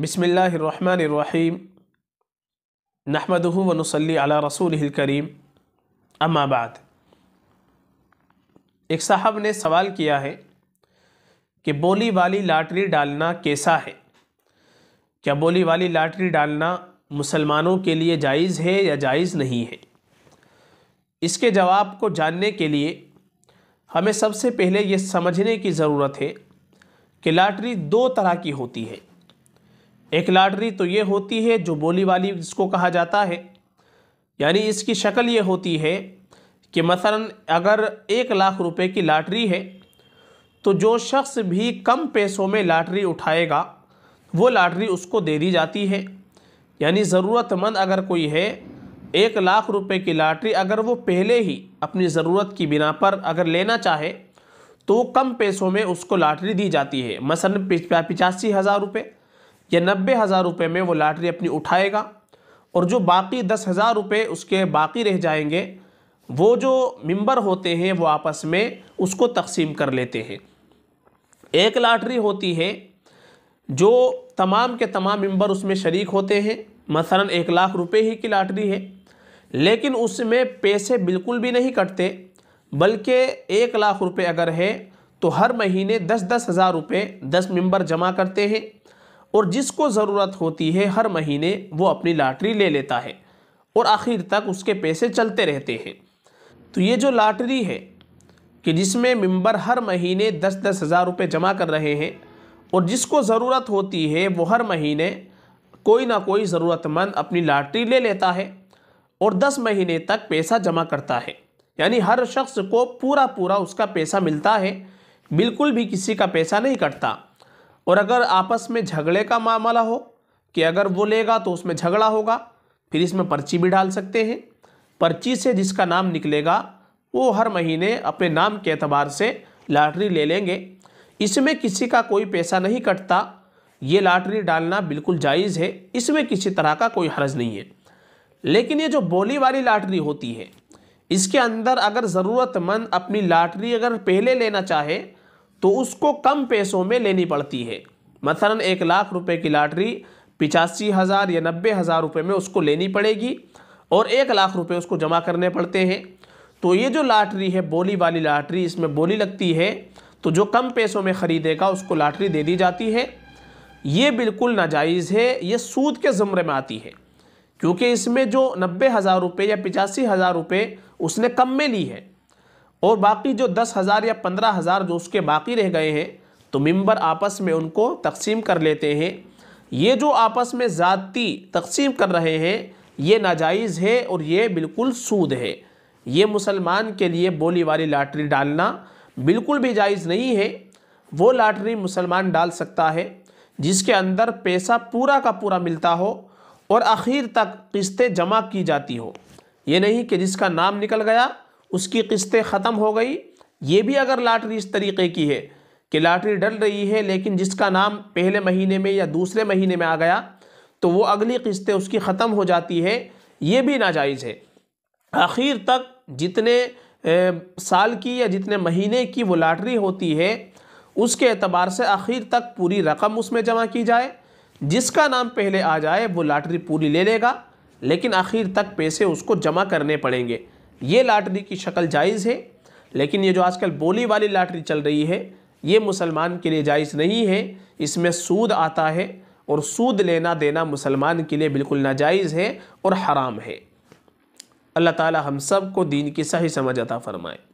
बिसमीम व वनसली अला रसूल करीम बाद एक साहब ने सवाल किया है कि बोली वाली लाटरी डालना कैसा है क्या बोली वाली लाटरी डालना मुसलमानों के लिए जायज़ है या जायज़ नहीं है इसके जवाब को जानने के लिए हमें सबसे पहले ये समझने की ज़रूरत है कि लाटरी दो तरह की होती है एक लाटरी तो ये होती है जो बोली वाली जिसको कहा जाता है यानी इसकी शक्ल ये होती है कि मसलन अगर एक लाख रुपए की लाटरी है तो जो शख्स भी कम पैसों में लाटरी उठाएगा वो लाटरी उसको दे दी जाती है यानी ज़रूरतमंद अगर कोई है एक लाख रुपए की लाटरी अगर वो पहले ही अपनी ज़रूरत की बिना पर अगर लेना चाहे तो कम पैसों में उसको लाटरी दी जाती है मसलन पिचासी हज़ार रुपये या नब्बे हज़ार रुपये में वो लॉटरी अपनी उठाएगा और जो बाकी दस हज़ार रुपये उसके बाकी रह जाएंगे वो जो मेंबर होते हैं वो आपस में उसको तकसीम कर लेते हैं एक लॉटरी होती है जो तमाम के तमाम मेंबर उसमें शरीक होते हैं मसलन एक लाख रुपए ही की लॉटरी है लेकिन उसमें पैसे बिल्कुल भी नहीं कटते बल्कि एक लाख रुपए अगर है तो हर महीने दस दस हज़ार रुपये दस मेंबर जमा करते हैं और जिसको ज़रूरत होती है हर महीने वो अपनी लाटरी ले लेता है और आखिर तक उसके पैसे चलते रहते हैं तो ये जो लाटरी है कि जिसमें मेंबर हर महीने दस दस हज़ार रुपये जमा कर रहे हैं और जिसको ज़रूरत होती है वो हर महीने कोई ना कोई ज़रूरतमंद अपनी लाटरी ले लेता है और दस महीने तक पैसा जमा करता है यानी हर शख्स को पूरा पूरा उसका पैसा मिलता है बिल्कुल भी किसी का पैसा नहीं कटता और अगर आपस में झगड़े का मामला हो कि अगर वो लेगा तो उसमें झगड़ा होगा फिर इसमें पर्ची भी डाल सकते हैं पर्ची से जिसका नाम निकलेगा वो हर महीने अपने नाम के अतबार से लाटरी ले लेंगे इसमें किसी का कोई पैसा नहीं कटता ये लाटरी डालना बिल्कुल जायज़ है इसमें किसी तरह का कोई हर्ज नहीं है लेकिन ये जो बोली वाली लाटरी होती है इसके अंदर अगर ज़रूरतमंद अपनी लाटरी अगर पहले लेना चाहे तो उसको कम पैसों में लेनी पड़ती है मसला एक लाख रुपए की लॉटरी पिचासी हज़ार या नब्बे हज़ार रुपये में उसको लेनी पड़ेगी और एक लाख रुपए उसको जमा करने पड़ते हैं तो ये जो लॉटरी है बोली वाली लॉटरी इसमें बोली लगती है तो जो कम पैसों में ख़रीदेगा उसको लॉटरी दे दी जाती है ये बिल्कुल नाजायज़ है ये सूद के ज़ुमरे में आती है क्योंकि इसमें जो नब्बे हज़ार रुपये या पिचासी हज़ार रुपये उसने कम में ली है और बाकी जो दस हज़ार या पंद्रह हज़ार जो उसके बाकी रह गए हैं तो मेंबर आपस में उनको तकसीम कर लेते हैं ये जो आपस में ज़ाती तकसीम कर रहे हैं ये नाजायज़ है और ये बिल्कुल सूद है ये मुसलमान के लिए बोली वाली लाटरी डालना बिल्कुल भी जायज़ नहीं है वो लाटरी मुसलमान डाल सकता है जिसके अंदर पैसा पूरा का पूरा मिलता हो और आखिर तक किस्तें जमा की जाती हो ये नहीं कि जिसका नाम निकल गया उसकी किस्तें ख़त्म हो गई ये भी अगर लाटरी इस तरीके की है कि लाटरी डल रही है लेकिन जिसका नाम पहले महीने में या दूसरे महीने में आ गया तो वो अगली किस्तें उसकी ख़त्म हो जाती है ये भी नाजायज़ है आखिर तक जितने साल की या जितने महीने की वो लाटरी होती है उसके अतबार से आखिर तक पूरी रकम उसमें जमा की जाए जिसका नाम पहले आ जाए वो लाटरी पूरी ले लेगा लेकिन आखिर तक पैसे उसको जमा करने पड़ेंगे ये लाटरी की शक्ल जायज़ है लेकिन ये जो आजकल बोली वाली लाटरी चल रही है ये मुसलमान के लिए जायज़ नहीं है इसमें सूद आता है और सूद लेना देना मुसलमान के लिए बिल्कुल नाजायज़ है और हराम है अल्लाह ताला हम सब को दीन की सही समझ अता फरमाए